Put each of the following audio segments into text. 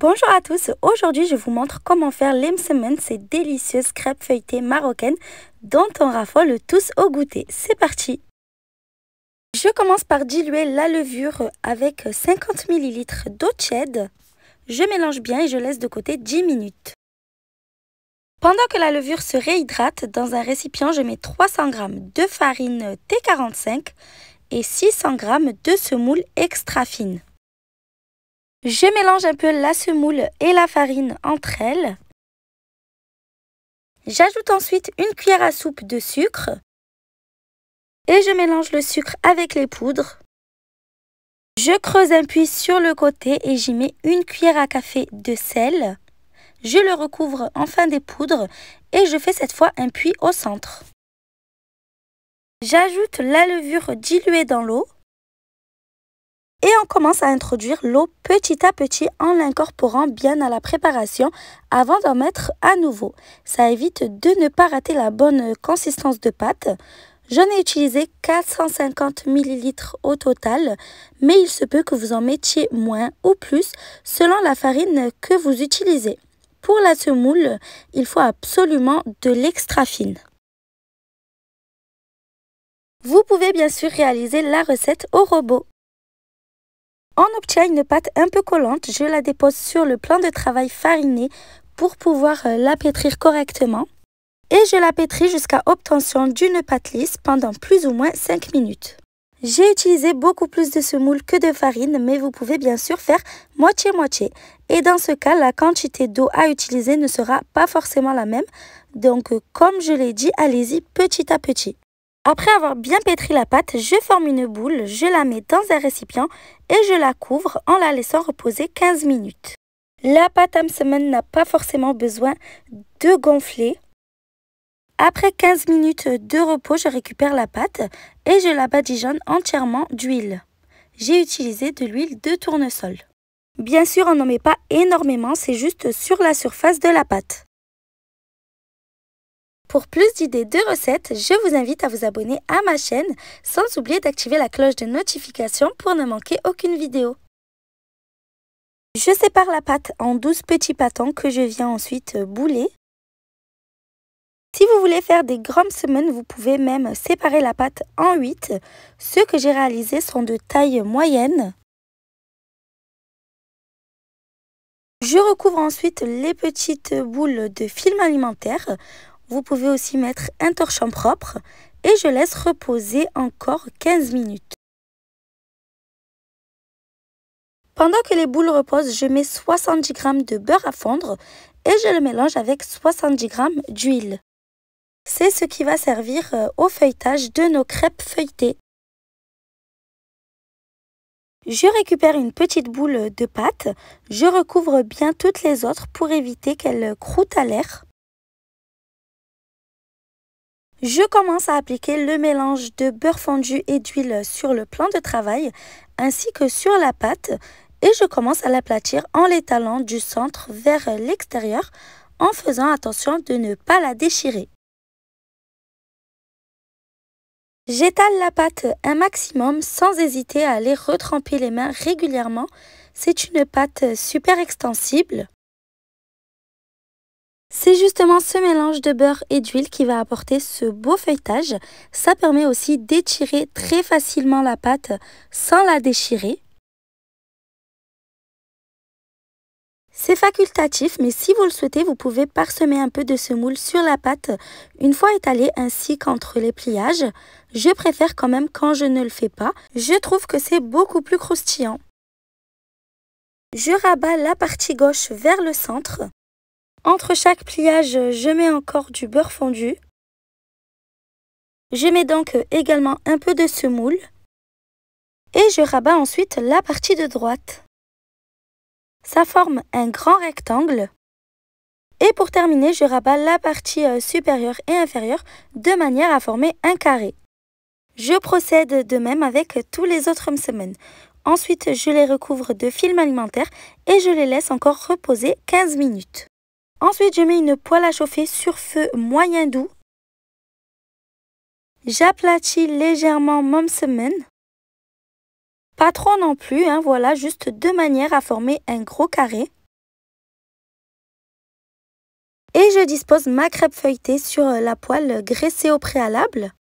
Bonjour à tous, aujourd'hui je vous montre comment faire l'emsemen, ces délicieuses crêpes feuilletées marocaines dont on raffole tous au goûter. C'est parti Je commence par diluer la levure avec 50 ml d'eau tiède. Je mélange bien et je laisse de côté 10 minutes. Pendant que la levure se réhydrate, dans un récipient je mets 300 g de farine T45 et 600 g de semoule extra fine. Je mélange un peu la semoule et la farine entre elles. J'ajoute ensuite une cuillère à soupe de sucre et je mélange le sucre avec les poudres. Je creuse un puits sur le côté et j'y mets une cuillère à café de sel. Je le recouvre enfin des poudres et je fais cette fois un puits au centre. J'ajoute la levure diluée dans l'eau commence à introduire l'eau petit à petit en l'incorporant bien à la préparation avant d'en mettre à nouveau. Ça évite de ne pas rater la bonne consistance de pâte. J'en ai utilisé 450 ml au total, mais il se peut que vous en mettiez moins ou plus selon la farine que vous utilisez. Pour la semoule, il faut absolument de l'extra fine. Vous pouvez bien sûr réaliser la recette au robot. On obtient une pâte un peu collante, je la dépose sur le plan de travail fariné pour pouvoir euh, la pétrir correctement et je la pétris jusqu'à obtention d'une pâte lisse pendant plus ou moins 5 minutes. J'ai utilisé beaucoup plus de semoule que de farine, mais vous pouvez bien sûr faire moitié-moitié. Et dans ce cas, la quantité d'eau à utiliser ne sera pas forcément la même. Donc, euh, comme je l'ai dit, allez-y petit à petit. Après avoir bien pétri la pâte, je forme une boule, je la mets dans un récipient et je la couvre en la laissant reposer 15 minutes. La pâte à semaine n'a pas forcément besoin de gonfler. Après 15 minutes de repos, je récupère la pâte et je la badigeonne entièrement d'huile. J'ai utilisé de l'huile de tournesol. Bien sûr, on n'en met pas énormément, c'est juste sur la surface de la pâte. Pour plus d'idées de recettes, je vous invite à vous abonner à ma chaîne sans oublier d'activer la cloche de notification pour ne manquer aucune vidéo. Je sépare la pâte en 12 petits pâtons que je viens ensuite bouler. Si vous voulez faire des grandes semaines, vous pouvez même séparer la pâte en 8. Ceux que j'ai réalisés sont de taille moyenne. Je recouvre ensuite les petites boules de film alimentaire. Vous pouvez aussi mettre un torchon propre et je laisse reposer encore 15 minutes. Pendant que les boules reposent, je mets 70 g de beurre à fondre et je le mélange avec 70 g d'huile. C'est ce qui va servir euh, au feuilletage de nos crêpes feuilletées. Je récupère une petite boule de pâte, je recouvre bien toutes les autres pour éviter qu'elles croûtent à l'air. Je commence à appliquer le mélange de beurre fondu et d'huile sur le plan de travail ainsi que sur la pâte et je commence à l'aplatir en l'étalant du centre vers l'extérieur en faisant attention de ne pas la déchirer. J'étale la pâte un maximum sans hésiter à aller retremper les mains régulièrement. C'est une pâte super extensible. C'est justement ce mélange de beurre et d'huile qui va apporter ce beau feuilletage. Ça permet aussi d'étirer très facilement la pâte sans la déchirer. C'est facultatif, mais si vous le souhaitez, vous pouvez parsemer un peu de ce moule sur la pâte une fois étalée ainsi qu'entre les pliages. Je préfère quand même quand je ne le fais pas. Je trouve que c'est beaucoup plus croustillant. Je rabats la partie gauche vers le centre. Entre chaque pliage, je mets encore du beurre fondu. Je mets donc également un peu de semoule. Et je rabats ensuite la partie de droite. Ça forme un grand rectangle. Et pour terminer, je rabats la partie euh, supérieure et inférieure de manière à former un carré. Je procède de même avec tous les autres semaines. Ensuite, je les recouvre de film alimentaire et je les laisse encore reposer 15 minutes. Ensuite, je mets une poêle à chauffer sur feu moyen doux. J'aplatis légèrement mon semaine. Pas trop non plus, hein, voilà, juste de manière à former un gros carré. Et je dispose ma crêpe feuilletée sur euh, la poêle graissée au préalable.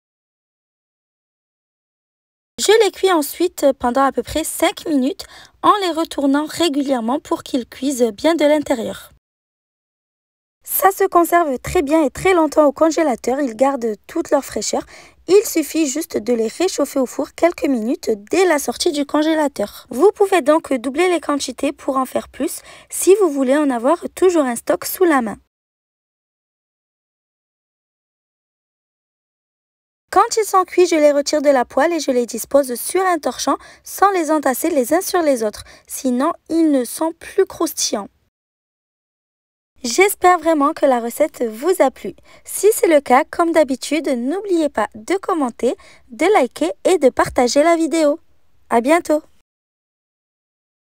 Je les cuis ensuite euh, pendant à peu près 5 minutes en les retournant régulièrement pour qu'ils cuisent bien de l'intérieur. Ça se conserve très bien et très longtemps au congélateur, ils gardent toute leur fraîcheur. Il suffit juste de les réchauffer au four quelques minutes dès la sortie du congélateur. Vous pouvez donc doubler les quantités pour en faire plus si vous voulez en avoir toujours un stock sous la main. Quand ils sont cuits, je les retire de la poêle et je les dispose sur un torchon sans les entasser les uns sur les autres, sinon ils ne sont plus croustillants. J'espère vraiment que la recette vous a plu. Si c'est le cas, comme d'habitude, n'oubliez pas de commenter, de liker et de partager la vidéo. À bientôt